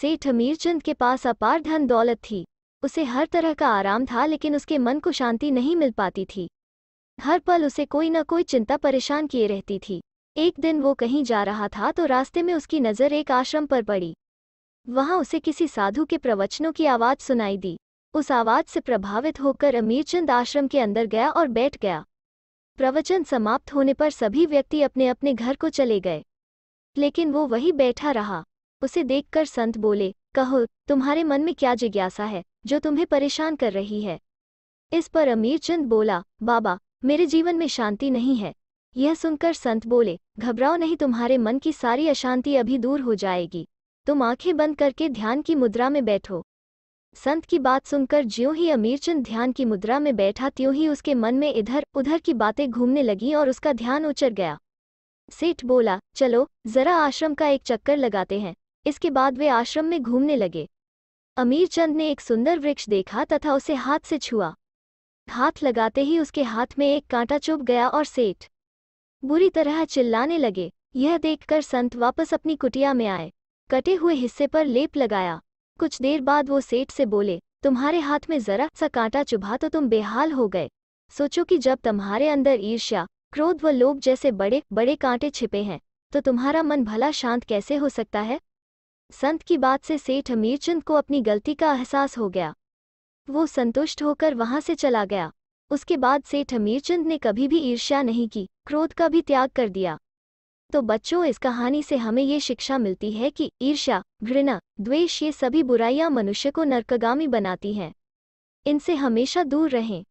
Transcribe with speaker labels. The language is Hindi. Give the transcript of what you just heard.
Speaker 1: सेठ अमीरचंद के पास अपार धन दौलत थी उसे हर तरह का आराम था लेकिन उसके मन को शांति नहीं मिल पाती थी हर पल उसे कोई न कोई चिंता परेशान किए रहती थी एक दिन वो कहीं जा रहा था तो रास्ते में उसकी नज़र एक आश्रम पर पड़ी वहां उसे किसी साधु के प्रवचनों की आवाज़ सुनाई दी उस आवाज़ से प्रभावित होकर अमीरचंद आश्रम के अंदर गया और बैठ गया प्रवचन समाप्त होने पर सभी व्यक्ति अपने अपने घर को चले गए लेकिन वो वही बैठा रहा उसे देखकर संत बोले कहो तुम्हारे मन में क्या जिज्ञासा है जो तुम्हें परेशान कर रही है इस पर अमीरचंद बोला बाबा मेरे जीवन में शांति नहीं है यह सुनकर संत बोले घबराओ नहीं तुम्हारे मन की सारी अशांति अभी दूर हो जाएगी तुम आंखें बंद करके ध्यान की मुद्रा में बैठो संत की बात सुनकर ज्यों ही अमीरचंद ध्यान की मुद्रा में बैठा त्यों ही उसके मन में इधर उधर की बातें घूमने लगीं और उसका ध्यान उचर गया सेठ बोला चलो जरा आश्रम का एक चक्कर लगाते हैं इसके बाद वे आश्रम में घूमने लगे अमीरचंद ने एक सुंदर वृक्ष देखा तथा उसे हाथ से छुआ हाथ लगाते ही उसके हाथ में एक कांटा चुभ गया और सेठ बुरी तरह चिल्लाने लगे यह देखकर संत वापस अपनी कुटिया में आए कटे हुए हिस्से पर लेप लगाया कुछ देर बाद वो सेठ से बोले तुम्हारे हाथ में जरा सा कांटा चुभा तो तुम बेहाल हो गए सोचो कि जब तुम्हारे अंदर ईर्ष्या क्रोध व लोभ जैसे बड़े बड़े कांटे छिपे हैं तो तुम्हारा मन भला शांत कैसे हो सकता है संत की बात से सेठ अमीरचंद को अपनी गलती का एहसास हो गया वो संतुष्ट होकर वहां से चला गया उसके बाद सेठ अमीरचंद ने कभी भी ईर्ष्या नहीं की क्रोध का भी त्याग कर दिया तो बच्चों इस कहानी से हमें ये शिक्षा मिलती है कि ईर्ष्या घृणा द्वेष ये सभी बुराइयां मनुष्य को नरकगामी बनाती हैं इनसे हमेशा दूर रहें